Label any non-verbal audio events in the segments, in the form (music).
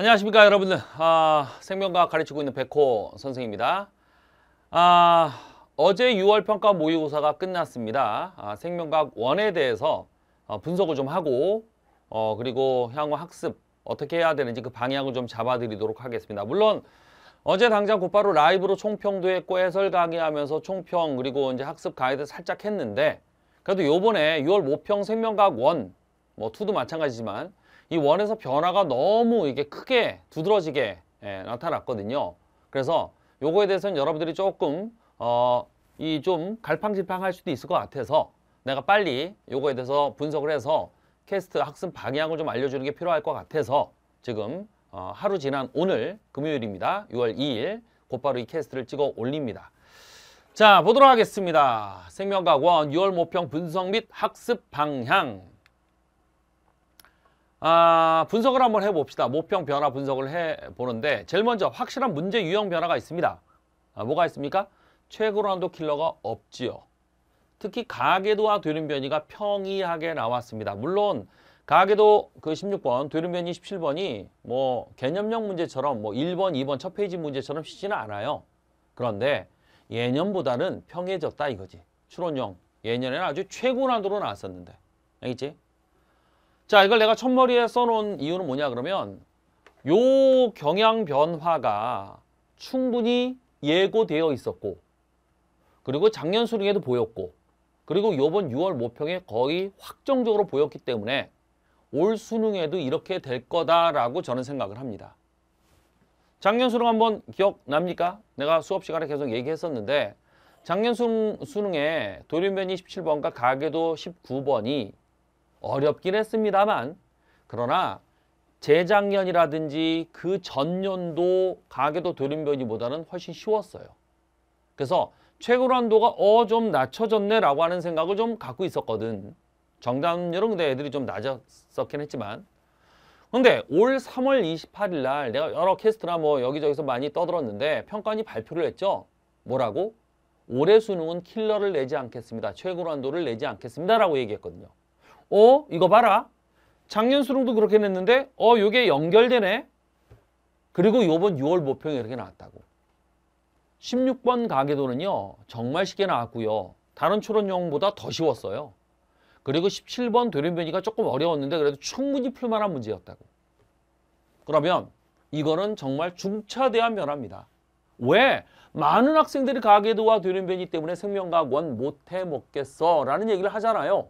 안녕하십니까 여러분들 아, 생명과학 가르치고 있는 백호 선생입니다 아, 어제 6월 평가 모의고사가 끝났습니다 아, 생명과학 원에 대해서 어, 분석을 좀 하고 어, 그리고 향후 학습 어떻게 해야 되는지 그 방향을 좀 잡아드리도록 하겠습니다 물론 어제 당장 곧바로 라이브로 총평도 했고 해설 강의하면서 총평 그리고 이제 학습 가이드 살짝 했는데 그래도 요번에 6월 모평 생명과학 원 뭐 투도 마찬가지지만 이원에서 변화가 너무 이게 크게 두드러지게 예, 나타났거든요. 그래서 요거에 대해서는 여러분들이 조금 어, 이좀 갈팡질팡할 수도 있을 것 같아서 내가 빨리 요거에 대해서 분석을 해서 캐스트 학습 방향을 좀 알려주는 게 필요할 것 같아서 지금 어, 하루 지난 오늘 금요일입니다. 6월 2일 곧바로 이 캐스트를 찍어 올립니다. 자 보도록 하겠습니다. 생명과원 학 6월 모평 분석 및 학습 방향 아, 분석을 한번 해봅시다. 모평 변화 분석을 해보는데 제일 먼저 확실한 문제 유형 변화가 있습니다. 아, 뭐가 있습니까? 최고난도 킬러가 없지요. 특히 가계도와 되륜변이가 평이하게 나왔습니다. 물론 가계도 그 16번, 되륜변이 17번이 뭐 개념형 문제처럼 뭐 1번, 2번 첫 페이지 문제처럼 쉽지는 않아요. 그런데 예년보다는 평해졌다 이거지. 추론형 예년에는 아주 최고 난도로 나왔었는데. 알겠지? 자 이걸 내가 첫머리에 써놓은 이유는 뭐냐 그러면 요 경향 변화가 충분히 예고되어 있었고 그리고 작년 수능에도 보였고 그리고 요번 6월 모평에 거의 확정적으로 보였기 때문에 올 수능에도 이렇게 될 거다라고 저는 생각을 합니다. 작년 수능 한번 기억납니까? 내가 수업 시간에 계속 얘기했었는데 작년 수능, 수능에 돌연변이 17번과 가계도 19번이 어렵긴 했습니다만 그러나 재작년이라든지 그 전년도 가계도 돌연변이보다는 훨씬 쉬웠어요. 그래서 최고난도가어 좀 낮춰졌네 라고 하는 생각을 좀 갖고 있었거든. 정답률은 근데 애들이 좀 낮았었긴 했지만 근데 올 3월 28일 날 내가 여러 캐스트나 뭐 여기저기서 많이 떠들었는데 평가원이 발표를 했죠. 뭐라고? 올해 수능은 킬러를 내지 않겠습니다. 최고난도를 내지 않겠습니다라고 얘기했거든요. 어? 이거 봐라. 작년 수능도 그렇게 냈는데 어? 요게 연결되네. 그리고 요번 6월 모평이 이렇게 나왔다고. 16번 가계도는요. 정말 쉽게 나왔고요. 다른 초론용보다 더 쉬웠어요. 그리고 17번 되림변이가 조금 어려웠는데 그래도 충분히 풀만한 문제였다고. 그러면 이거는 정말 중차대한 변화입니다. 왜? 많은 학생들이 가계도와 되림변이 때문에 생명과원 학 못해 먹겠어 라는 얘기를 하잖아요.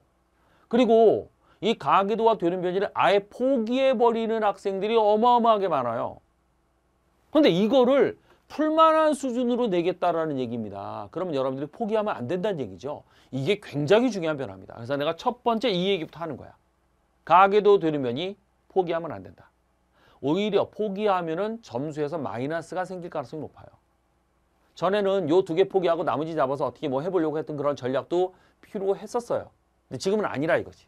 그리고 이 가기도와 되는 변이를 아예 포기해버리는 학생들이 어마어마하게 많아요. 그런데 이거를 풀만한 수준으로 내겠다라는 얘기입니다. 그러면 여러분들이 포기하면 안 된다는 얘기죠. 이게 굉장히 중요한 변화입니다. 그래서 내가 첫 번째 이 얘기부터 하는 거야. 가게도 되는 변이 포기하면 안 된다. 오히려 포기하면 은 점수에서 마이너스가 생길 가능성이 높아요. 전에는 요 두 개 포기하고 나머지 잡아서 어떻게 뭐 해보려고 했던 그런 전략도 필요했었어요. 근데 지금은 아니라 이거지.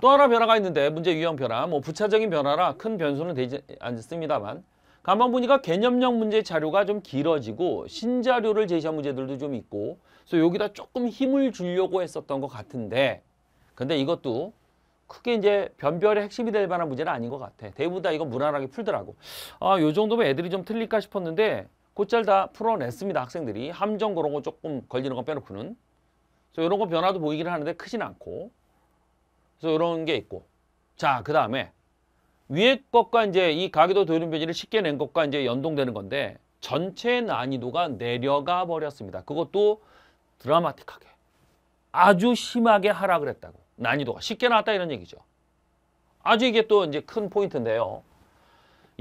또 하나 변화가 있는데 문제 유형 변화, 뭐 부차적인 변화라 큰 변수는 되지 않습니다만 가만 보니까 개념형 문제 자료가 좀 길어지고 신자료를 제시한 문제들도 좀 있고 그래서 여기다 조금 힘을 주려고 했었던 것 같은데 근데 이것도 크게 이제 변별의 핵심이 될 만한 문제는 아닌 것 같아. 대부분 다 이거 무난하게 풀더라고. 아, 요 정도면 애들이 좀 틀릴까 싶었는데 곧잘 다 풀어냈습니다. 학생들이. 함정 그런 거 조금 걸리는 건 빼놓고는. 그래서 이런 거 변화도 보이기는 하는데 크진 않고 그래서 이런 게 있고 자그 다음에 위에 것과 이제 이 가기도 도율 변이를 쉽게 낸 것과 이제 연동되는 건데 전체 난이도가 내려가 버렸습니다. 그것도 드라마틱하게 아주 심하게 하라그랬다고 난이도가 쉽게 나왔다 이런 얘기죠. 아주 이게 또 이제 큰 포인트인데요.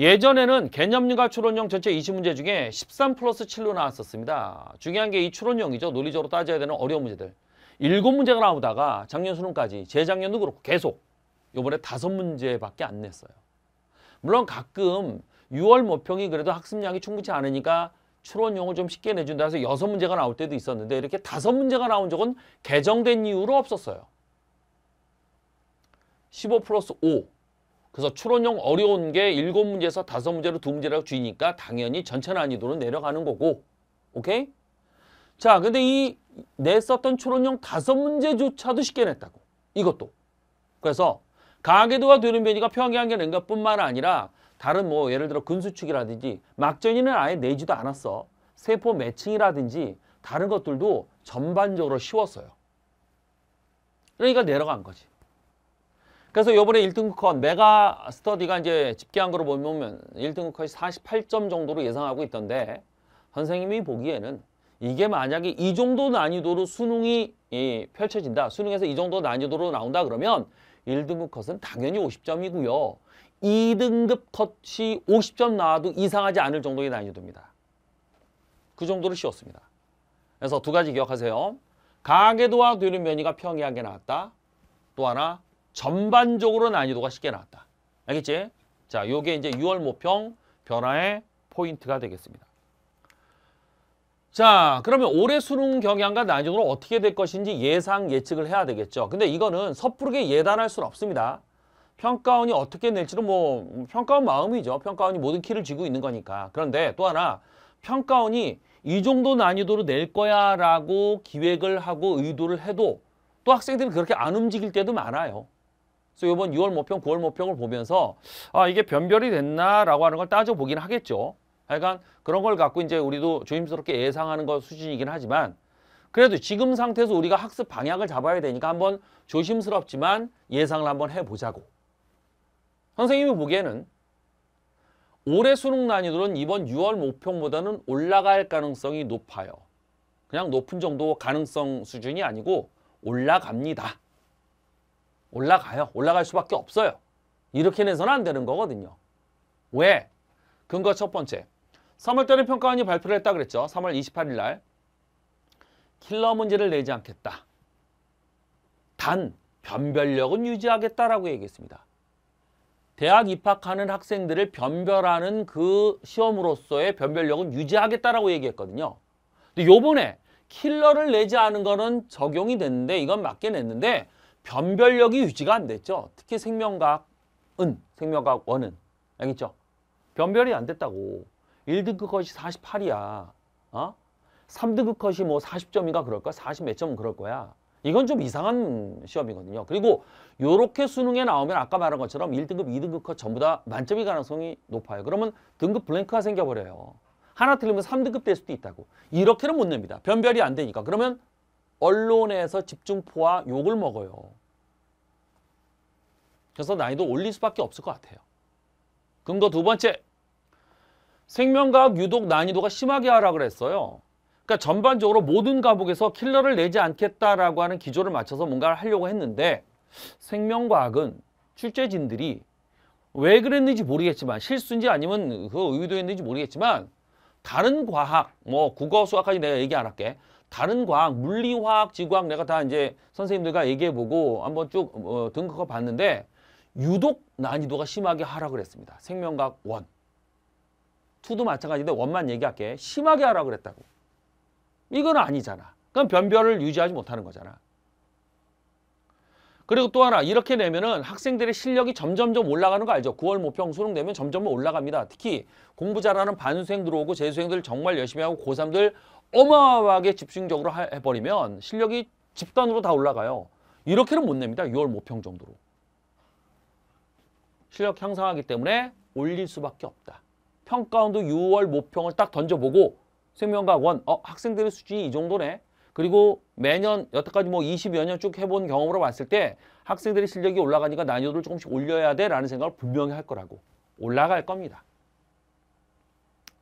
예전에는 개념융과 추론형 전체 20문제 중에 13 플러스 7로 나왔었습니다. 중요한 게 이 추론형이죠. 논리적으로 따져야 되는 어려운 문제들. 7문제가 나오다가 작년 수능까지, 재작년도 그렇고 계속 요번에 5문제밖에 안 냈어요. 물론 가끔 6월 모평이 그래도 학습량이 충분치 않으니까 추론형을좀 쉽게 내준다 해서 6문제가 나올 때도 있었는데 이렇게 5문제가 나온 적은 개정된 이유로 없었어요. 15 플러스 5. 그래서 추론형 어려운 게 일곱 문제에서 다섯 문제로 두 문제라고 주니까 당연히 전체 난이도는 내려가는 거고 오케이? 자 근데 이 냈었던 추론형 다 문제조차도 쉽게 냈다고 이것도 그래서 가계도가 되는 변이가 평양계 낸것 뿐만 아니라 다른 뭐 예를 들어 근수축이라든지 막전이는 아예 내지도 않았어 세포 매칭이라든지 다른 것들도 전반적으로 쉬웠어요 그러니까 내려간 거지 그래서 요번에 1등급 컷 메가 스터디가 이제 집계한 거로 보면 1등급 컷이 48점 정도로 예상하고 있던데 선생님이 보기에는 이게 만약에 이 정도 난이도로 수능이 펼쳐진다. 수능에서 이 정도 난이도로 나온다 그러면 1등급 컷은 당연히 50점이고요. 2등급 컷이 50점 나와도 이상하지 않을 정도의 난이도입니다. 그 정도로 쉬웠습니다. 그래서 두 가지 기억하세요. 가계 도와 되는 면이가 평이하게 나왔다. 또 하나 전반적으로 난이도가 쉽게 나왔다. 알겠지? 자, 요게 이제 6월 모평 변화의 포인트가 되겠습니다. 자, 그러면 올해 수능 경향과 난이도는 어떻게 될 것인지 예상 예측을 해야 되겠죠. 근데 이거는 섣부르게 예단할 수는 없습니다. 평가원이 어떻게 낼지는 뭐 평가원 마음이죠. 평가원이 모든 키를 쥐고 있는 거니까. 그런데 또 하나 평가원이 이 정도 난이도로 낼 거야 라고 기획을 하고 의도를 해도 또 학생들은 그렇게 안 움직일 때도 많아요. 그래서 이번 6월 모평, 9월 모평을 보면서 아 이게 변별이 됐나라고 하는 걸 따져보긴 하겠죠. 하여간 그런 걸 갖고 이제 우리도 조심스럽게 예상하는 것 수준이긴 하지만 그래도 지금 상태에서 우리가 학습 방향을 잡아야 되니까 한번 조심스럽지만 예상을 한번 해보자고. 선생님이 보기에는 올해 수능 난이도는 이번 6월 모평보다는 올라갈 가능성이 높아요. 그냥 높은 정도 가능성 수준이 아니고 올라갑니다. 올라가요. 올라갈 수밖에 없어요. 이렇게 내서는 안 되는 거거든요. 왜? 근거 첫 번째. 3월달에 평가원이 발표를 했다 그랬죠. 3월 28일 날. 킬러 문제를 내지 않겠다. 단, 변별력은 유지하겠다라고 얘기했습니다. 대학 입학하는 학생들을 변별하는 그 시험으로서의 변별력은 유지하겠다라고 얘기했거든요. 근데 요번에 킬러를 내지 않은 거는 적용이 됐는데 이건 맞게 냈는데 변별력이 유지가 안 됐죠. 특히 생명과학은생명과학 원은 알겠죠? 변별이 안 됐다고. 1등급 컷이 48이야. 어? 3등급 컷이 뭐 40점인가 그럴 거야. 40 몇 점은 그럴 거야. 이건 좀 이상한 시험이거든요. 그리고 요렇게 수능에 나오면 아까 말한 것처럼 1등급, 2등급 컷 전부 다 만점일 가능성이 높아요. 그러면 등급 블랭크가 생겨버려요. 하나 틀리면 3등급 될 수도 있다고. 이렇게는 못 냅니다. 변별이 안 되니까. 그러면 언론에서 집중포와 욕을 먹어요. 그래서 난이도 올릴 수밖에 없을 것 같아요. 근거 두 번째. 생명과학 유독 난이도가 심하게 하락그랬어요 그러니까 전반적으로 모든 과목에서 킬러를 내지 않겠다라고 하는 기조를 맞춰서 뭔가를 하려고 했는데 생명과학은 출제진들이 왜 그랬는지 모르겠지만 실수인지 아니면 그 의도였는지 모르겠지만 다른 과학, 뭐 국어, 수학까지 내가 얘기 안 할게. 다른 과학, 물리화학, 지구학 내가 다 이제 선생님들과 얘기해보고 한번 쭉 어, 등급을 봤는데 유독 난이도가 심하게 하락그랬습니다 생명과학 원. 투도 마찬가지인데 원만 얘기할게. 심하게 하락그랬다고 이건 아니잖아. 그럼 변별을 유지하지 못하는 거잖아. 그리고 또 하나 이렇게 내면은 학생들의 실력이 점점점 올라가는 거 알죠? 9월 모평 수능 되면 점점 올라갑니다. 특히 공부 잘하는 반수생 들어오고 재수생들 정말 열심히 하고 고3들 어마어마하게 집중적으로 해버리면 실력이 집단으로 다 올라가요. 이렇게는 못 냅니다. 6월 모평 정도로. 실력 향상하기 때문에 올릴 수밖에 없다. 평가원도 6월 모평을 딱 던져보고 생명과학원 어, 학생들의 수준이 이 정도네. 그리고 매년 여태까지 뭐 20여 년 쭉 해본 경험으로 봤을 때 학생들의 실력이 올라가니까 난이도를 조금씩 올려야 돼 라는 생각을 분명히 할 거라고 올라갈 겁니다.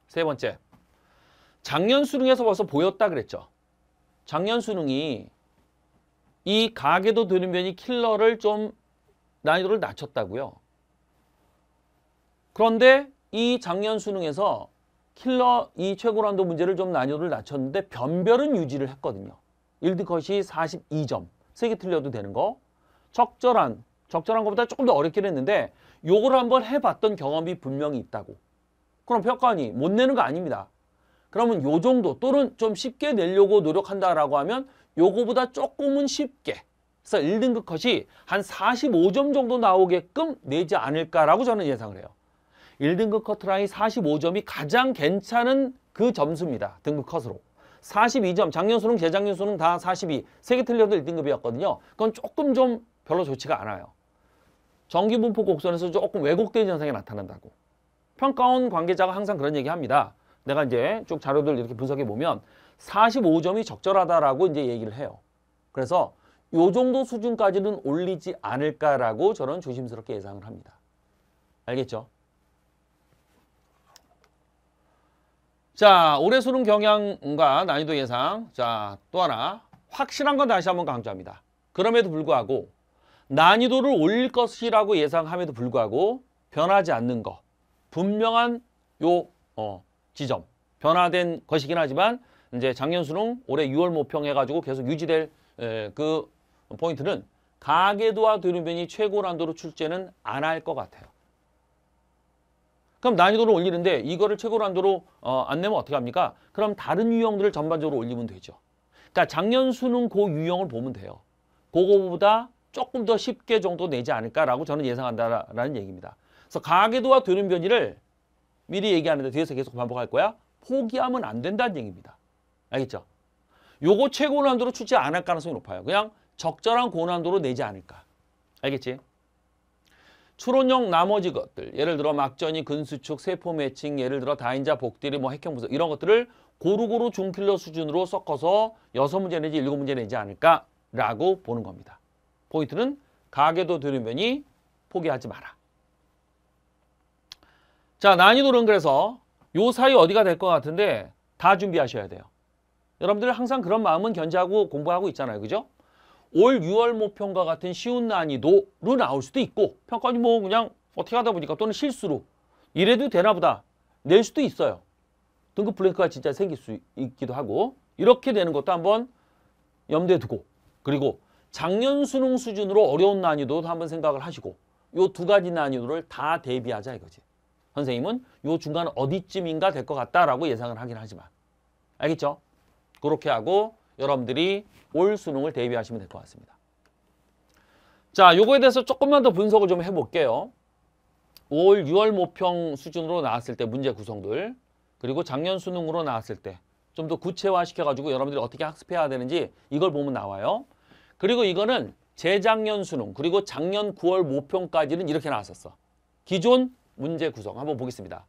세 번째 작년 수능에서 벌써 보였다 그랬죠. 작년 수능이 이 가게도 되는 변이 킬러를 좀 난이도를 낮췄다고요. 그런데 이 작년 수능에서 킬러 이 최고 난도 문제를 좀 난이도를 낮췄는데 변별은 유지를 했거든요. 일드컷이 42점. 세 개 틀려도 되는 거. 적절한, 적절한 것보다 조금 더 어렵긴 했는데 요걸 한번 해봤던 경험이 분명히 있다고. 그럼 평가원이 못 내는 거 아닙니다. 그러면 요 정도 또는 좀 쉽게 내려고 노력한다라고 하면 요거보다 조금은 쉽게 그래서 1등급 컷이 한 45점 정도 나오게끔 내지 않을까라고 저는 예상을 해요. 1등급 커트라인 45점이 가장 괜찮은 그 점수입니다. 등급 컷으로. 42점, 작년 수능, 재작년 수능 다 42, 세개 틀려도 1등급이었거든요. 그건 조금 좀 별로 좋지가 않아요. 정기분포 곡선에서 조금 왜곡된 현상이 나타난다고. 평가원 관계자가 항상 그런 얘기합니다. 내가 이제 쭉 자료들 이렇게 분석해 보면 45점이 적절하다라고 이제 얘기를 해요. 그래서 요 정도 수준까지는 올리지 않을까라고 저는 조심스럽게 예상을 합니다. 알겠죠? 자, 올해 수능 경향과 난이도 예상. 자, 또 하나. 확실한 건 다시 한번 강조합니다. 그럼에도 불구하고 난이도를 올릴 것이라고 예상함에도 불구하고 변하지 않는 거. 분명한 요 어, 지점 변화된 것이긴 하지만 이제 작년 수능 올해 6월 모평 해가지고 계속 유지될 그 포인트는 가계도와 도료변이 최고 난도로 출제는 안 할 것 같아요. 그럼 난이도를 올리는데 이거를 최고 난도로 어, 안 내면 어떻게 합니까? 그럼 다른 유형들을 전반적으로 올리면 되죠. 그러니까 작년 수능 고그 유형을 보면 돼요. 그거보다 조금 더 쉽게 정도 내지 않을까라고 저는 예상한다라는 얘기입니다. 그래서 가계도와 도는 변이를 미리 얘기하는데 뒤에서 계속 반복할 거야. 포기하면 안 된다는 얘기입니다. 알겠죠? 요거 최고난도로 출제 안 할 가능성이 높아요. 그냥 적절한 고난도로 내지 않을까. 알겠지? 추론용 나머지 것들, 예를 들어 막전이, 근수축, 세포 매칭, 예를 들어 다인자, 복딜이, 뭐 핵형 분석 이런 것들을 고루고루 중킬러 수준으로 섞어서 여섯 문제 내지 일곱 문제 내지 않을까라고 보는 겁니다. 포인트는 가게도 들으면이 포기하지 마라. 자 난이도는 그래서 요 사이 어디가 될 것 같은데 다 준비하셔야 돼요. 여러분들 항상 그런 마음은 견제하고 공부하고 있잖아요. 그죠? 올 6월 모평과 같은 쉬운 난이도로 나올 수도 있고 평가는 뭐 그냥 어떻게 하다 보니까 또는 실수로 이래도 되나 보다 낼 수도 있어요. 등급 블랭크가 진짜 생길 수 있기도 하고 이렇게 되는 것도 한번 염두에 두고 그리고 작년 수능 수준으로 어려운 난이도도 한번 생각을 하시고 요 두 가지 난이도를 다 대비하자 이거지. 선생님은 요 중간 어디쯤인가 될 것 같다라고 예상을 하긴 하지만 알겠죠? 그렇게 하고 여러분들이 올 수능을 대비하시면 될 것 같습니다. 자, 요거에 대해서 조금만 더 분석을 좀 해볼게요. 올 6월 모평 수준으로 나왔을 때 문제 구성들 그리고 작년 수능으로 나왔을 때 좀 더 구체화시켜가지고 여러분들이 어떻게 학습해야 되는지 이걸 보면 나와요. 그리고 이거는 재작년 수능 그리고 작년 9월 모평까지는 이렇게 나왔었어. 기존 문제 구성 한번 보겠습니다.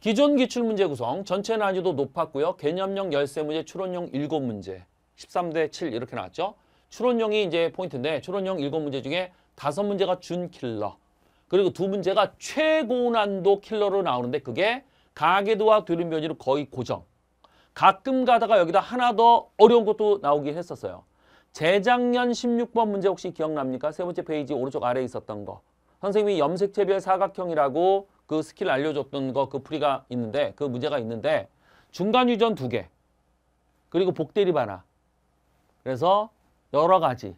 기존 기출문제 구성 전체 난이도 높았고요. 개념형 열세 문제 추론형 일곱 문제 13대 7 이렇게 나왔죠. 추론형이 이제 포인트인데 추론형 일곱 문제 중에 다섯 문제가 준킬러 그리고 두 문제가 최고난도 킬러로 나오는데 그게 가계도와 돌림변이로 거의 고정 가끔 가다가 여기다 하나 더 어려운 것도 나오긴 했었어요 재작년 16번 문제 혹시 기억납니까? 세 번째 페이지 오른쪽 아래에 있었던 거 선생님이 염색체별 사각형이라고 그 스킬 알려줬던 거 그 풀이가 있는데 그 문제가 있는데 중간 유전 두 개 그리고 복대립 하나 그래서 여러 가지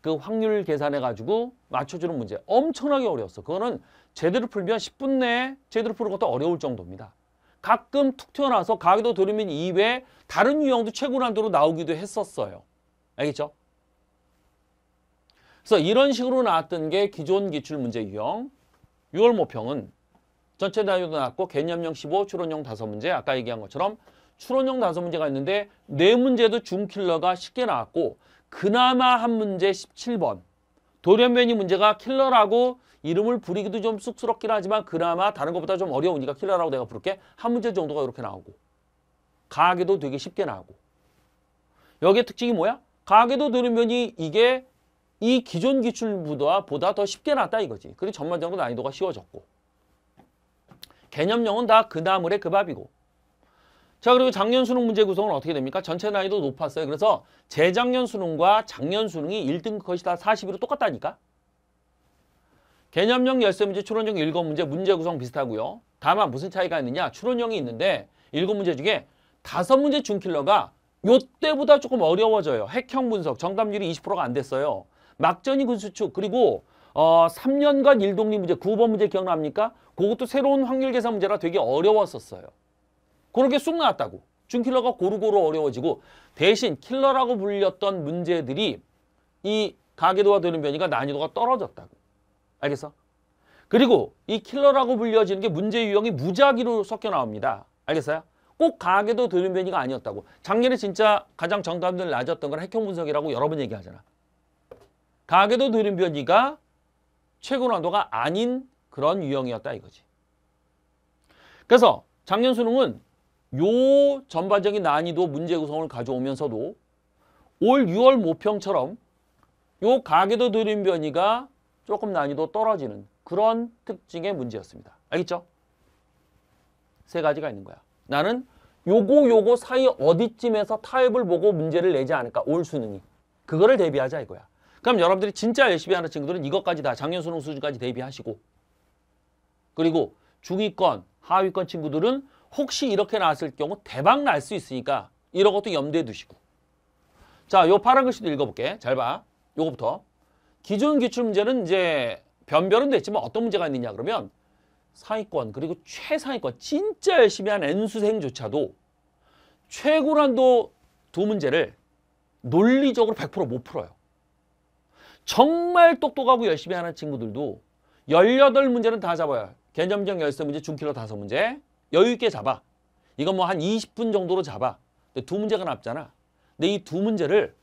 그 확률 계산해 가지고 맞춰주는 문제 엄청나게 어려웠어 그거는 제대로 풀면 10분 내에 제대로 푸는 것도 어려울 정도입니다 가끔 툭 튀어나와서 가기도 도리면 이외에 다른 유형도 최고난도로 나오기도 했었어요 알겠죠? 그래서 이런 식으로 나왔던 게 기존 기출 문제 유형 6월 모평은 전체 단위도 나왔고 개념형 15, 추론형 5문제 아까 얘기한 것처럼 추론형 5문제가 있는데 4 문제도 중킬러가 쉽게 나왔고 그나마 한 문제 17번 돌연변이 문제가 킬러라고 이름을 부리기도 좀 쑥스럽긴 하지만 그나마 다른 것보다 좀 어려우니까 킬러라고 내가 부를게 한 문제 정도가 이렇게 나오고 가하게도 되게 쉽게 나오고 여기에 특징이 뭐야? 가하게도 돌연변이 이게 이 기존 기출부도와 보다 더 쉽게 나왔다 이거지. 그리고 전반적으로 난이도가 쉬워졌고 개념형은 다 그 나물의 그 밥이고 자 그리고 작년 수능 문제 구성은 어떻게 됩니까? 전체 난이도 높았어요. 그래서 재작년 수능과 작년 수능이 1등 것이다 40으로 똑같다니까. 개념형 열쇠 문제 추론형 일곱 문제 문제 구성 비슷하고요. 다만 무슨 차이가 있느냐? 추론형이 있는데 일곱 문제 중에 다섯 문제 중킬러가 요때보다 조금 어려워져요. 핵형 분석 정답률이 20%가 안 됐어요. 막전이 군수축 그리고 어 3년간 일동립 문제 9번 문제 기억납니까? 그것도 새로운 확률 계산 문제라 되게 어려웠었어요. 그렇게 쑥 나왔다고. 준킬러가 고루고루 어려워지고 대신 킬러라고 불렸던 문제들이 이가계도가 되는 변이가 난이도가 떨어졌다고. 알겠어? 그리고 이 킬러라고 불려지는 게 문제 유형이 무작위로 섞여 나옵니다. 알겠어요? 꼭가계도 되는 변이가 아니었다고. 작년에 진짜 가장 정답률 낮았던 건 핵형 분석이라고 여러 번 얘기하잖아. 가계도 느린 변이가 최고 난도가 아닌 그런 유형이었다 이거지. 그래서 작년 수능은 요 전반적인 난이도 문제 구성을 가져오면서도 올 6월 모평처럼 요 가계도 드림 변이가 조금 난이도 떨어지는 그런 특징의 문제였습니다. 알겠죠? 세 가지가 있는 거야. 나는 요거 요거 사이 어디쯤에서 타입을 보고 문제를 내지 않을까 올 수능이. 그거를 대비하자 이거야. 그럼 여러분들이 진짜 열심히 하는 친구들은 이것까지 다 작년 수능 수준까지 대비하시고 그리고 중위권, 하위권 친구들은 혹시 이렇게 나왔을 경우 대박 날 수 있으니까 이런 것도 염두에 두시고 자, 요 파란 글씨도 읽어볼게. 잘 봐. 요거부터 기존 기출 문제는 이제 변별은 됐지만 어떤 문제가 있느냐 그러면 상위권 그리고 최상위권 진짜 열심히 한 N수생조차도 최고난도 두 문제를 논리적으로 100%못 풀어요. 정말 똑똑하고 열심히 하는 친구들도 18문제는 다 잡아요. 개념적 열쇠 문제, 중킬러 다 문제 여유 있게 잡아. 이건 뭐 한 20분 정도로 잡아. 근데 두 문제가 남잖아. 근데 이 두 문제를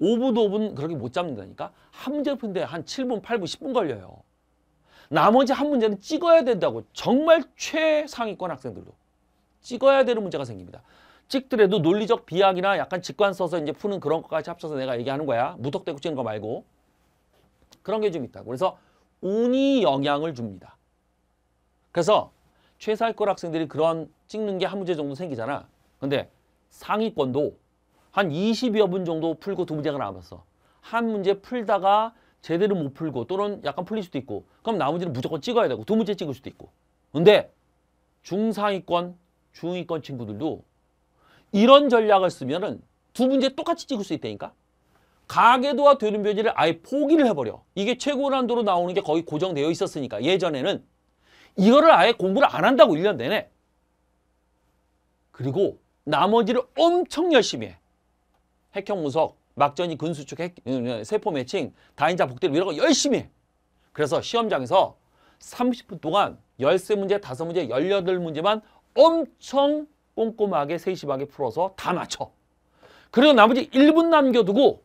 5분, 5분 그렇게 못 잡는다니까? 한 문제 푼데 한 7분, 8분, 10분 걸려요. 나머지 한 문제는 찍어야 된다고 정말 최상위권 학생들도 찍어야 되는 문제가 생깁니다. 찍더라도 논리적 비약이나 약간 직관 써서 이제 푸는 그런 것까지 합쳐서 내가 얘기하는 거야. 무턱대고 찍는 거 말고. 그런 게 좀 있다고. 그래서 운이 영향을 줍니다. 그래서 최사위권 학생들이 그런 찍는 게 한 문제 정도 생기잖아. 근데 상위권도 한 20여 분 정도 풀고 두 문제가 남았어. 한 문제 풀다가 제대로 못 풀고 또는 약간 풀릴 수도 있고 그럼 나머지는 무조건 찍어야 되고 두 문제 찍을 수도 있고 근데 중상위권, 중위권 친구들도 이런 전략을 쓰면 은두 문제 똑같이 찍을 수 있다니까 가계도와 되는변제를 아예 포기를 해버려. 이게 최고난도로 나오는 게 거의 고정되어 있었으니까 예전에는 이거를 아예 공부를 안 한다고 1년 내내. 그리고 나머지를 엄청 열심히 해. 핵형 분석, 막전이 근수축, 핵, 음, 음, 세포 매칭, 다인자 복대를 이런 거 열심히 해. 그래서 시험장에서 30분 동안 1 3 문제 5 문제 1 8 문제만 엄청 꼼꼼하게 세심하게 풀어서 다 맞춰. 그리고 나머지 1분 남겨두고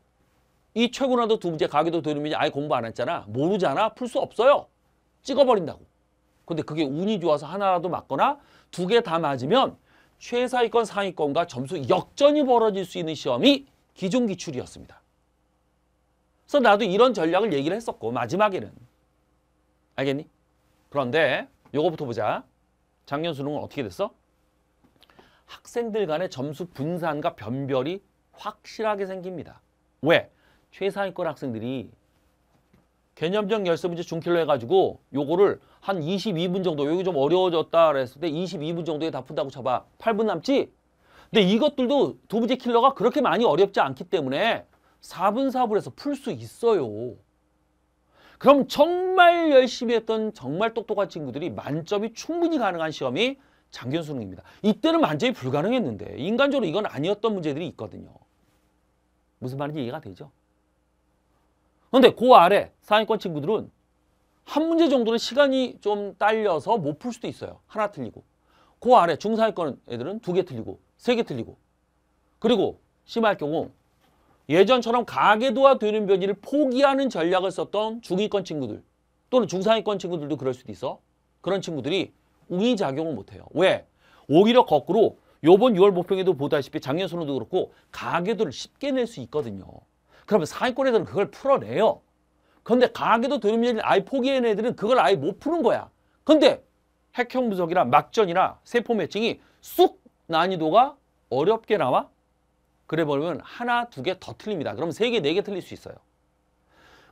이최고라도두 문제 가기도도림이 아예 공부 안 했잖아. 모르잖아. 풀 수 없어요. 찍어버린다고. 근데 그게 운이 좋아서 하나라도 맞거나 두 개 다 맞으면 최상위권 상위권과 점수 역전이 벌어질 수 있는 시험이 기존기출이었습니다. 그래서 나도 이런 전략을 얘기를 했었고 마지막에는 알겠니? 그런데 요거부터 보자. 작년 수능은 어떻게 됐어? 학생들 간의 점수 분산과 변별이 확실하게 생깁니다. 왜? 최상위권 학생들이 개념적 열쇠 문제 중킬러 해가지고 요거를 한 22분 정도 여기 좀 어려워졌다 그랬을 때 22분 정도에 다 푼다고 쳐봐 8분 남지? 근데 이것들도 두 문제 킬러가 그렇게 많이 어렵지 않기 때문에 4분 4분 에서풀 수 있어요 그럼 정말 열심히 했던 정말 똑똑한 친구들이 만점이 충분히 가능한 시험이 장기현 수능입니다 이때는 만점이 불가능했는데 인간적으로 이건 아니었던 문제들이 있거든요 무슨 말인지 이해가 되죠? 근데 그 아래 상위권 친구들은 한 문제 정도는 시간이 좀 딸려서 못 풀 수도 있어요. 하나 틀리고. 그 아래 중상위권 애들은 두 개 틀리고 세 개 틀리고 그리고 심할 경우 예전처럼 가계도와 되는 변이를 포기하는 전략을 썼던 중위권 친구들 또는 중상위권 친구들도 그럴 수도 있어. 그런 친구들이 우위작용을 못해요. 왜? 오히려 거꾸로 요번 6월 목평에도 보다시피 작년 선호도 그렇고 가계도를 쉽게 낼 수 있거든요. 그러면 상위권에서는 그걸 풀어내요. 근데 강하게도 도루미를 아예 포기한 애들은 그걸 아예 못 푸는 거야. 근데 핵형 분석이나 막전이나 세포 매칭이 쑥 난이도가 어렵게 나와? 그래 버리면 하나, 두 개 더 틀립니다. 그럼 세 개, 네 개 틀릴 수 있어요.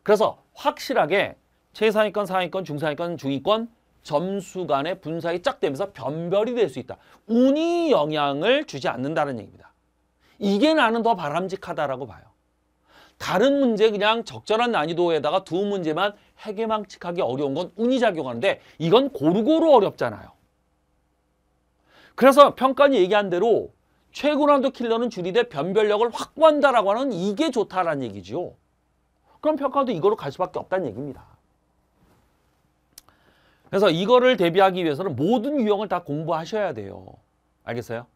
그래서 확실하게 최상위권, 상위권, 중상위권, 중위권 점수 간의 분사이짝 되면서 변별이 될 수 있다. 운이 영향을 주지 않는다는 얘기입니다. 이게 나는 더 바람직하다라고 봐요. 다른 문제 그냥 적절한 난이도에다가 두 문제만 해계망칙하기 어려운 건 운이 작용하는데 이건 고루고루 어렵잖아요. 그래서 평가원이 얘기한 대로 최고난도 킬러는 줄이되 변별력을 확보한다라고 하는 이게 좋다라는 얘기지요. 그럼 평가도 이거로 갈 수밖에 없다는 얘기입니다. 그래서 이거를 대비하기 위해서는 모든 유형을 다 공부하셔야 돼요. 알겠어요?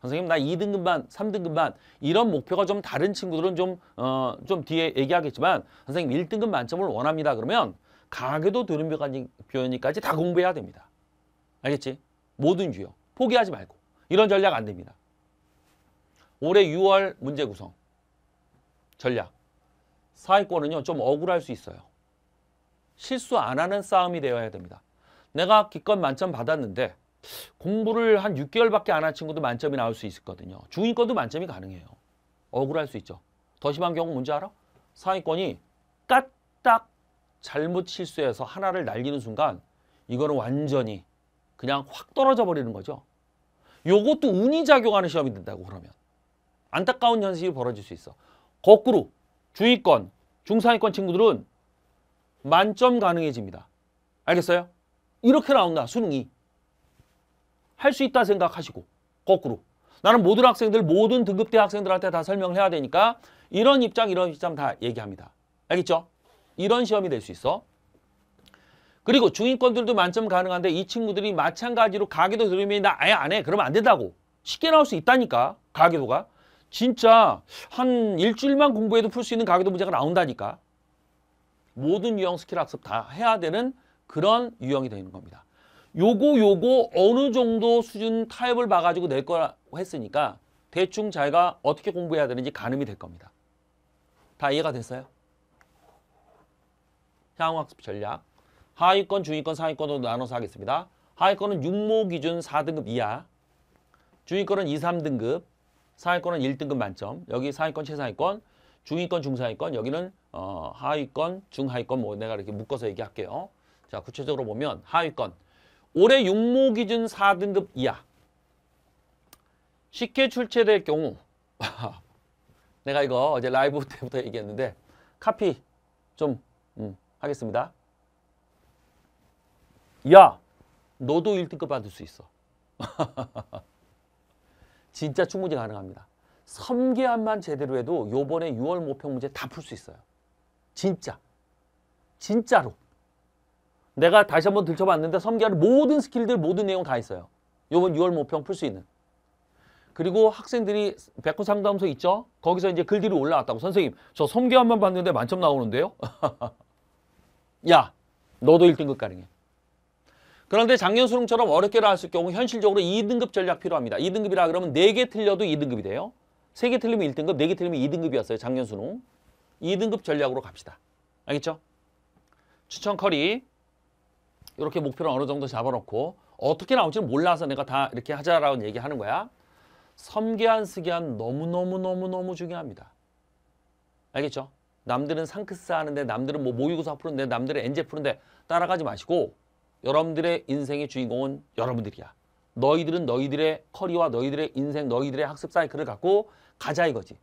선생님 나 2등급만 3등급만 이런 목표가 좀 다른 친구들은 좀어좀 어, 좀 뒤에 얘기하겠지만 선생님 1등급 만점을 원합니다. 그러면 강하게도 들은 표현이까지 다 공부해야 됩니다. 알겠지? 뭐든지요. 포기하지 말고. 이런 전략 안 됩니다. 올해 6월 문제 구성 전략 사회권은요 좀 억울할 수 있어요. 실수 안 하는 싸움이 되어야 됩니다. 내가 기껏 만점 받았는데 공부를 한 6개월밖에 안 한 친구도 만점이 나올 수 있거든요. 중위권도 만점이 가능해요. 억울할 수 있죠. 더 심한 경우 뭔지 알아? 상위권이 까딱 잘못 실수해서 하나를 날리는 순간 이거는 완전히 그냥 확 떨어져 버리는 거죠. 요것도 운이 작용하는 시험이 된다고 그러면 안타까운 현실이 벌어질 수 있어. 거꾸로 중위권, 중상위권 친구들은 만점 가능해집니다. 알겠어요? 이렇게 나온다, 수능이. 할수 있다 생각하시고 거꾸로 나는 모든 학생들 모든 등급대 학생들한테 다 설명을 해야 되니까 이런 입장 이런 입장 다 얘기합니다. 알겠죠? 이런 시험이 될 수 있어. 그리고 중위권들도 만점 가능한데 이 친구들이 마찬가지로 가계도 들으면 나 아예 안 해. 그러면 안 된다고. 쉽게 나올 수 있다니까. 가계도가. 진짜 한 일주일만 공부해도 풀 수 있는 가계도 문제가 나온다니까. 모든 유형 스킬 학습 다 해야 되는 그런 유형이 되는 겁니다. 요거 요거 어느 정도 수준 타협을 봐가지고 낼 거라고 했으니까 대충 자기가 어떻게 공부해야 되는지 가늠이 될 겁니다. 다 이해가 됐어요? 향후학습 전략 하위권, 중위권, 상위권으로 나눠서 하겠습니다. 하위권은 육모 기준 4등급 이하 중위권은 2, 3등급 상위권은 1등급 만점 여기 상위권, 최상위권 중위권, 중상위권 여기는 어, 하위권, 중하위권 뭐 내가 이렇게 묶어서 얘기할게요. 자 구체적으로 보면 하위권 올해 육모 기준 4등급 이하 쉽게 출제될 경우 (laughs) 내가 이거 어제 라이브 (laughs) 때부터 얘기했는데 카피 좀 음, 하겠습니다. 야 너도 1등급 받을 수 있어. (laughs) 진짜 충분히 가능합니다. 3개월만 제대로 해도 요번에 6월 모평 문제 다 풀 수 있어요. 진짜. 진짜로. 내가 다시 한 번 들춰봤는데 섬기하는 모든 스킬들 모든 내용 다 있어요. 요번 6월 모평 풀 수 있는. 그리고 학생들이 백호 상담소 있죠? 거기서 이제 글들이 올라왔다고 선생님 저섬기한번 봤는데 만점 나오는데요? (laughs) 야 너도 1등급 가능해. 그런데 작년 수능처럼 어렵게 나왔을 경우 현실적으로 2등급 전략 필요합니다. 2등급이라 그러면 4개 틀려도 2등급이 돼요. 3개 틀리면 1등급, 4개 틀리면 2등급이었어요. 작년 수능. 2등급 전략으로 갑시다. 알겠죠? 추천 커리. 이렇게 목표를 어느 정도 잡아놓고 어떻게 나올지는 몰라서 내가 다 이렇게 하자라고 얘기하는 거야. 섬기한 쓰기한 너무너무너무너무 중요합니다. 알겠죠? 남들은 상크스 하는데 남들은 뭐 모의고사 푸는데 남들은 엔제 푸는데 따라가지 마시고 여러분들의 인생의 주인공은 여러분들이야. 너희들은 너희들의 커리와 너희들의 인생, 너희들의 학습 사이클을 갖고 가자 이거지.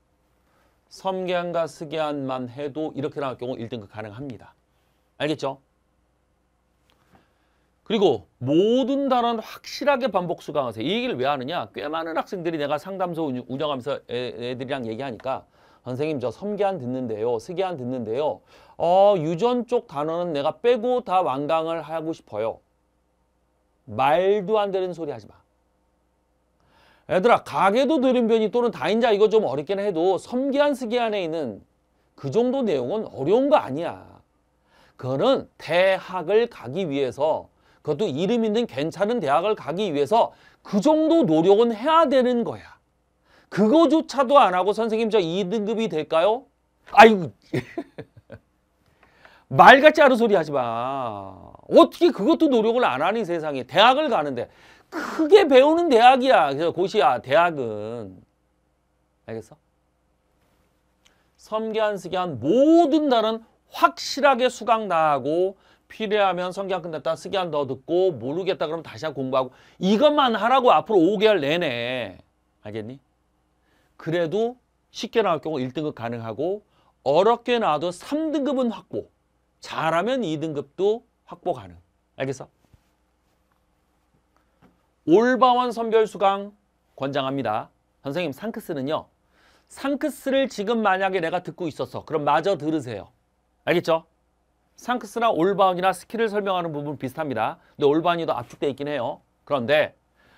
섬기한과 쓰기한만 해도 이렇게 나올 경우 1등급 가능합니다. 알겠죠? 그리고 모든 단원는 확실하게 반복 수강하세요. 이 얘기를 왜 하느냐? 꽤 많은 학생들이 내가 상담소 운영하면서 애, 들이랑 얘기하니까 선생님 저 섬계안 듣는데요. 쓰계안 듣는데요. 어, 유전 쪽 단어는 내가 빼고 다 완강을 하고 싶어요. 말도 안 되는 소리 하지 마. 얘들아 가계도 들은변이 또는 다인자 이거 좀 어렵긴 해도 섬기한 쓰기안에 있는 그 정도 내용은 어려운 거 아니야. 그거는 대학을 가기 위해서 그것도 이름 있는 괜찮은 대학을 가기 위해서 그 정도 노력은 해야 되는 거야. 그거조차도 안 하고 선생님 저 2등급이 될까요? 아이고 말같지 않은 소리 하지 마. 어떻게 그것도 노력을 안 하니 세상에 대학을 가는데 크게 배우는 대학이야. 그래서 고시야 대학은 알겠어? 섬기한 스기한 모든 날은 확실하게 수강 나하고 필요하면 성경 끝났다 스기한 더 듣고 모르겠다 그러면 다시 한 공부하고 이것만 하라고 앞으로 5개월 내내 알겠니? 그래도 쉽게 나올 경우 1등급 가능하고 어렵게 나와도 3등급은 확보 잘하면 2등급도 확보 가능 알겠어? 올바원 선별 수강 권장합니다 선생님 상크스는요 상크스를 지금 만약에 내가 듣고 있었어 그럼 마저 들으세요 알겠죠? 상크스나 올바운이나 스킬을 설명하는 부분 비슷합니다. 근데 올바운이 더 압축돼 있긴 해요. 그런데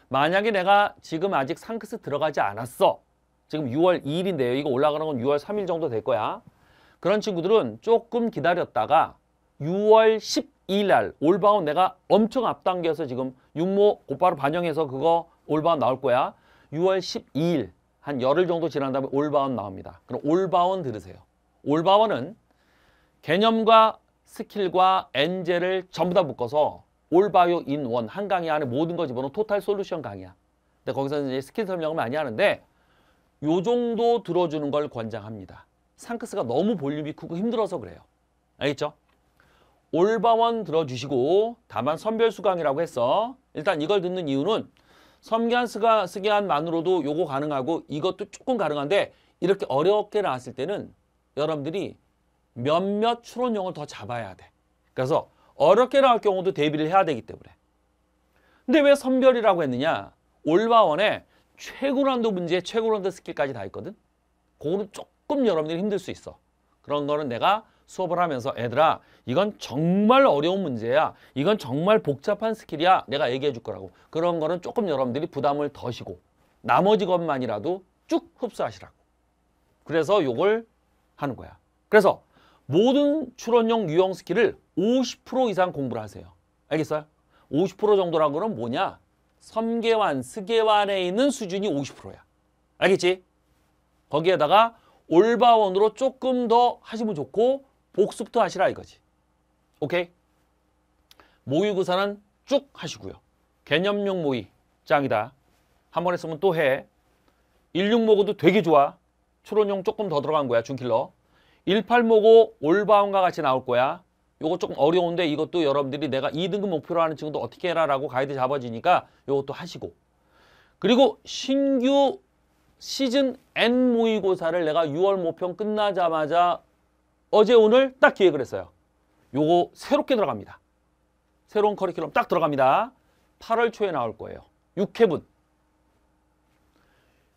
만약에 내가 지금 아직 상크스 들어가지 않았어. 지금 6월 2일인데요. 이거 올라가는 건 6월 3일 정도 될 거야. 그런 친구들은 조금 기다렸다가 6월 12일 날 올바운 내가 엄청 앞당겨서 지금 육모 곧바로 반영해서 그거 올바운 나올 거야. 6월 12일 한 열흘 정도 지난 다음에 올바운 나옵니다. 그럼 올바운 들으세요. 올바운은 개념과 스킬과 엔젤을 전부 다 묶어서 올바이오 인원 한 강의 안에 모든 거 집어넣은 토탈 솔루션 강의야. 근데 거기서 이제 스킬 설명을 많이 하는데 요 정도 들어주는 걸 권장합니다. 상크스가 너무 볼륨이 크고 힘들어서 그래요. 알겠죠? 올바원 들어주시고 다만 선별 수강이라고 했어. 일단 이걸 듣는 이유는 섬기한 스가 쓰기한만으로도 요거 가능하고 이것도 조금 가능한데 이렇게 어렵게 나왔을 때는 여러분들이 몇몇 추론형을 더 잡아야 돼. 그래서 어렵게 나올 경우도 대비를 해야 되기 때문에. 근데 왜 선별이라고 했느냐? 올바원에 최고난도 문제, 최고난도 스킬까지 다 있거든? 그거는 조금 여러분들이 힘들 수 있어. 그런 거는 내가 수업을 하면서 애들아 이건 정말 어려운 문제야. 이건 정말 복잡한 스킬이야. 내가 얘기해 줄 거라고. 그런 거는 조금 여러분들이 부담을 더시고 나머지 것만이라도 쭉 흡수하시라고. 그래서 요걸 하는 거야. 그래서 모든 추론용 유형 스킬을 50% 이상 공부를 하세요. 알겠어요? 50% 정도라는 건 뭐냐? 섬계환, 스계환에 있는 수준이 50%야. 알겠지? 거기에다가 올바원으로 조금 더 하시면 좋고 복습도 하시라 이거지. 오케이? 모의구사는쭉 하시고요. 개념용 모의 짱이다. 한 번 했으면 또 해. 16 먹어도 되게 좋아. 추론용 조금 더 들어간 거야, 준킬러. 18모고 올바운과 같이 나올 거야. 요거 조금 어려운데 이것도 여러분들이 내가 2등급 목표로 하는 친구도 어떻게 해라 라고 가이드 잡아주니까 요것도 하시고 그리고 신규 시즌 N 모의고사를 내가 6월 모평 끝나자마자 어제 오늘 딱 기획을 했어요. 요거 새롭게 들어갑니다. 새로운 커리큘럼 딱 들어갑니다. 8월 초에 나올 거예요. 6회분.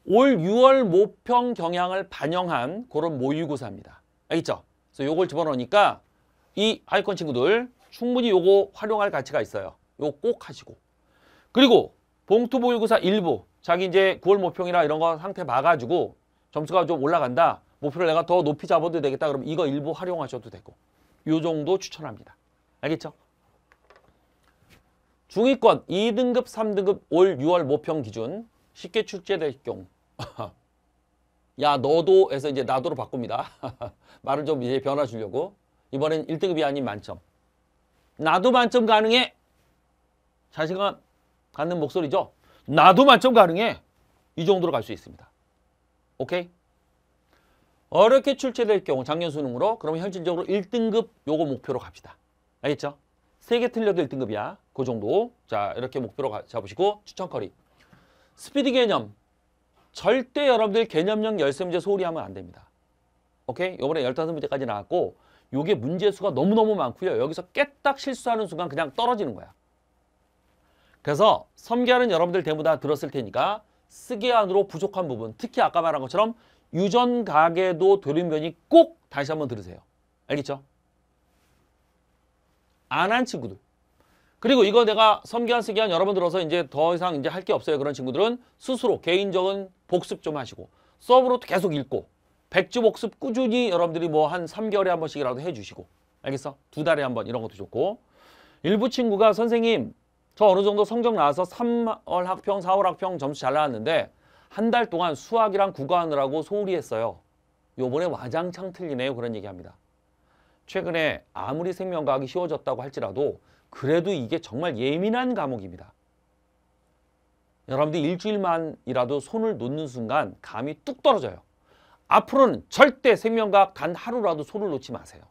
올 6월 모평 경향을 반영한 그런 모의고사입니다. 알겠죠? 아, 그래서 요걸 집어넣으니까 이 아이콘 친구들 충분히 요거 활용할 가치가 있어요. 요거 꼭 하시고. 그리고 봉투 보유고사 일부 자기 이제 9월 모평이나 이런 거 상태 봐가지고 점수가 좀 올라간다. 목표를 내가 더 높이 잡아도 되겠다. 그럼 이거 일부 활용하셔도 되고 요 정도 추천합니다. 알겠죠? 중위권 2등급, 3등급 올 6월 모평 기준 쉽게 출제될 경우 (laughs) 야 너도 에서 이제 나도로 바꿉니다. (laughs) 말을 좀 이제 변화 주려고. 이번엔 1등급이 아닌 만점. 나도 만점 가능해. 자신감 갖는 목소리죠. 나도 만점 가능해. 이 정도로 갈 수 있습니다. 오케이? 어렵게 출제될 경우 작년 수능으로 그러면 현실적으로 1등급 요거 목표로 갑시다. 알겠죠? 세 개 틀려도 1등급이야. 그 정도. 자 이렇게 목표로 가, 잡으시고 추천 커리. 스피드 개념 절대 여러분들 개념형 열쇠 문제 소홀히 하면 안 됩니다. 오케이? 이번에 열다섯 문제까지 나왔고 요게 문제 수가 너무너무 많고요. 여기서 깨딱 실수하는 순간 그냥 떨어지는 거야. 그래서 섬기하는 여러분들 대부 다 들었을 테니까 쓰기안으로 부족한 부분 특히 아까 말한 것처럼 유전 가계도 돌연변이꼭 다시 한번 들으세요. 알겠죠? 안 한 친구들. 그리고 이거 내가 섬기한 쓰기한 여러분 들어서 이제 더 이상 이제 할 게 없어요. 그런 친구들은 스스로 개인적인 복습 좀 하시고 수업으로도 계속 읽고 백주 복습 꾸준히 여러분들이 뭐 한 삼개월에한 번씩이라도 해주시고 알겠어? 두 달에 한 번 이런 것도 좋고 일부 친구가 선생님 저 어느 정도 성적 나와서 3월 학평, 4월 학평 점수 잘 나왔는데 한 달 동안 수학이랑 국어하느라고 소홀히 했어요. 요번에 와장창 틀리네요. 그런 얘기합니다. 최근에 아무리 생명과학이 쉬워졌다고 할지라도 그래도 이게 정말 예민한 과목입니다. 여러분들 일주일만이라도 손을 놓는 순간 감이 뚝 떨어져요. 앞으로는 절대 생명과단 하루라도 손을 놓지 마세요.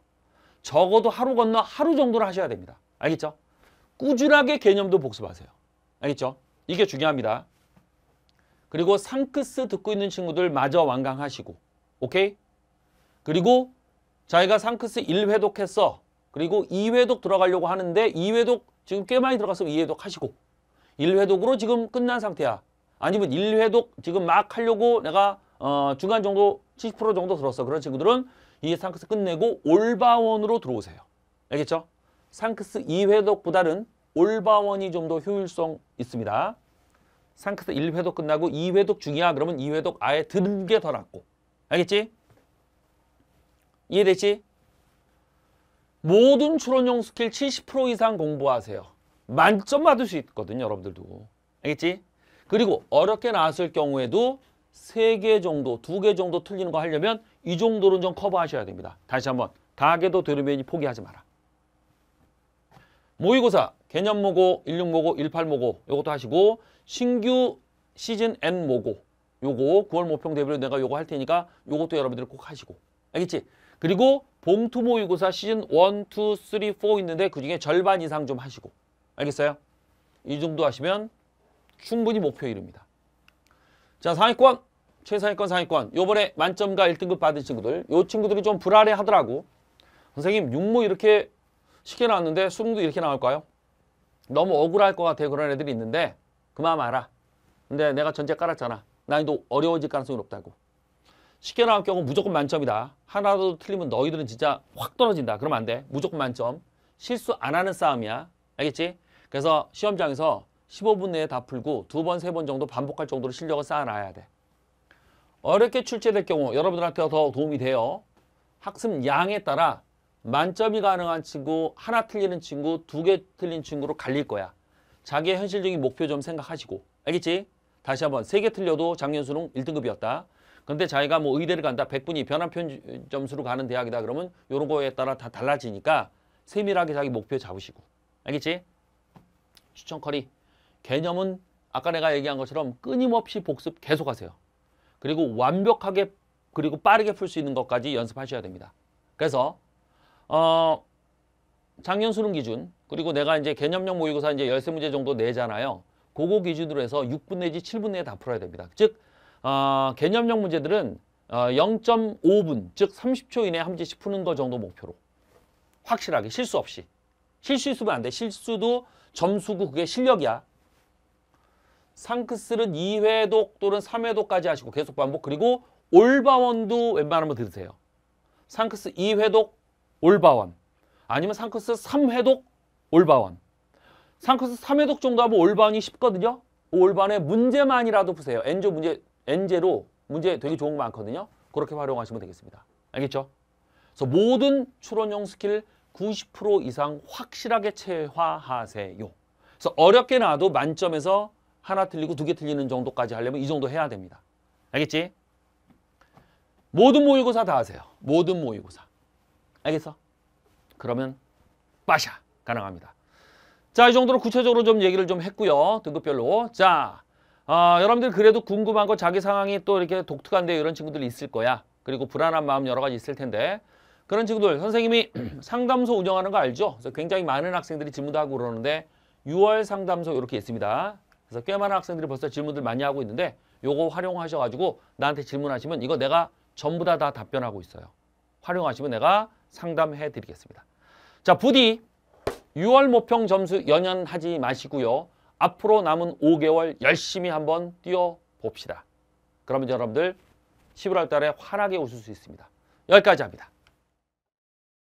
적어도 하루 건너 하루 정도는 하셔야 됩니다. 알겠죠? 꾸준하게 개념도 복습하세요. 알겠죠? 이게 중요합니다. 그리고 상크스 듣고 있는 친구들 마저 완강하시고 오케이? 그리고 자기가 상크스 1회독 했어. 그리고 2회독 들어가려고 하는데 2회독 지금 꽤 많이 들어가서 2회독 하시고 1회독으로 지금 끝난 상태야. 아니면 1회독 지금 막 하려고 내가 어, 중간 정도 70% 정도 들었어. 그런 친구들은 이 상크스 끝내고 올바원으로 들어오세요. 알겠죠? 상크스 2회독보다는 올바원이 좀 더 효율성 있습니다. 상크스 1회독 끝나고 2회독 중이야. 그러면 2회독 아예 드는 게더 낫고. 알겠지? 이해됐지? 모든 추론용 스킬 70% 이상 공부하세요. 만점 받을 수 있거든요. 여러분들도. 알겠지? 그리고 어렵게 나왔을 경우에도 세 개 정도, 두 개 정도 틀리는 거 하려면 이 정도는 좀 커버하셔야 됩니다. 다시 한번 다개도 들으면 포기하지 마라. 모의고사, 개념모고, 16모고, 18모고 요것도 하시고 신규 시즌 N 모고 요거 9월 모평 대비로 내가 요거 할 테니까 요것도 여러분들 꼭 하시고 알겠지? 그리고 봉투 모의고사 시즌 1, 2, 3, 4 있는데 그중에 절반 이상 좀 하시고 알겠어요? 이 정도 하시면 충분히 목표 에이릅니다 자, 상위권, 최상위권, 상위권. 요번에 만점과 1등급 받은 친구들, 요 친구들이 좀 불안해 하더라고. 선생님, 육모 이렇게 쉽게 나왔는데 수능도 이렇게 나올까요? 너무 억울할 것 같아요. 그런 애들이 있는데 그만 알아 근데 내가 전제 깔았잖아. 난이도 어려워질 가능성이 높다고. 쉽게 나올 경우 무조건 만점이다. 하나도 틀리면 너희들은 진짜 확 떨어진다. 그러면 안 돼. 무조건 만점. 실수 안 하는 싸움이야. 알겠지? 그래서 시험장에서 15분 내에 다 풀고 두 번, 세 번 정도 반복할 정도로 실력을 쌓아놔야 돼. 어렵게 출제될 경우 여러분들한테 더 도움이 돼요. 학습 양에 따라 만점이 가능한 친구, 하나 틀리는 친구, 두 개 틀린 친구로 갈릴 거야. 자기의 현실적인 목표 좀 생각하시고. 알겠지? 다시 한번 세 개 틀려도 작년 수능 1등급이었다. 근데 자기가 뭐 의대를 간다. 100분이 변환편 점수로 가는 대학이다. 그러면 이런 거에 따라 다 달라지니까 세밀하게 자기 목표 잡으시고. 알겠지? 추천커리 개념은 아까 내가 얘기한 것처럼 끊임없이 복습 계속하세요. 그리고 완벽하게 그리고 빠르게 풀 수 있는 것까지 연습하셔야 됩니다. 그래서 어, 작년 수능 기준 그리고 내가 이제 개념형 모의고사 이제 열세 문제 정도 내잖아요. 그거 기준으로 해서 6분 내지 7분 내에 다 풀어야 됩니다. 즉 어, 개념형 문제들은 어, 0.5분 즉 30초 이내에 한 문제씩 푸는 거 정도 목표로 확실하게 실수 없이 실수 있으면 안 돼. 실수도 점수고 그게 실력이야. 상크스는 2회독 또는 3회독까지 하시고 계속 반복 그리고 올바원도 웬만하면 들으세요. 상크스 2회독 올바원 아니면 상크스 3회독 올바원 상크스 3회독 정도 하면 올바원이 쉽거든요. 올바원의 문제만이라도 푸세요. 엔조 문제 엔제로 문제 되게 좋은 거 많거든요. 그렇게 활용하시면 되겠습니다. 알겠죠? 그래서 모든 추론형 스킬 90% 이상 확실하게 체화하세요. 그래서 어렵게 나와도 만점에서 하나 틀리고 두 개 틀리는 정도까지 하려면 이 정도 해야 됩니다. 알겠지? 모든 모의고사 다 하세요. 모든 모의고사. 알겠어? 그러면 빠샤 가능합니다. 자, 이 정도로 구체적으로 좀 얘기를 좀 했고요. 등급별로. 자, 어, 여러분들 그래도 궁금한 거 자기 상황이 또 이렇게 독특한데 이런 친구들이 있을 거야. 그리고 불안한 마음 여러 가지 있을 텐데 그런 친구들 선생님이 (clears throat) 상담소 운영하는 거 알죠? 그래서 굉장히 많은 학생들이 질문도 하고 그러는데 6월 상담소 이렇게 있습니다. 그래서 꽤 많은 학생들이 벌써 질문들 많이 하고 있는데 요거 활용하셔가지고 나한테 질문하시면 이거 내가 전부 다, 다 답변하고 있어요. 활용하시면 내가 상담해 드리겠습니다. 자 부디 6월 모평 점수 연연하지 마시고요. 앞으로 남은 5개월 열심히 한번 뛰어봅시다. 그러면 여러분들 11월 달에 환하게 웃을 수 있습니다. 여기까지 합니다.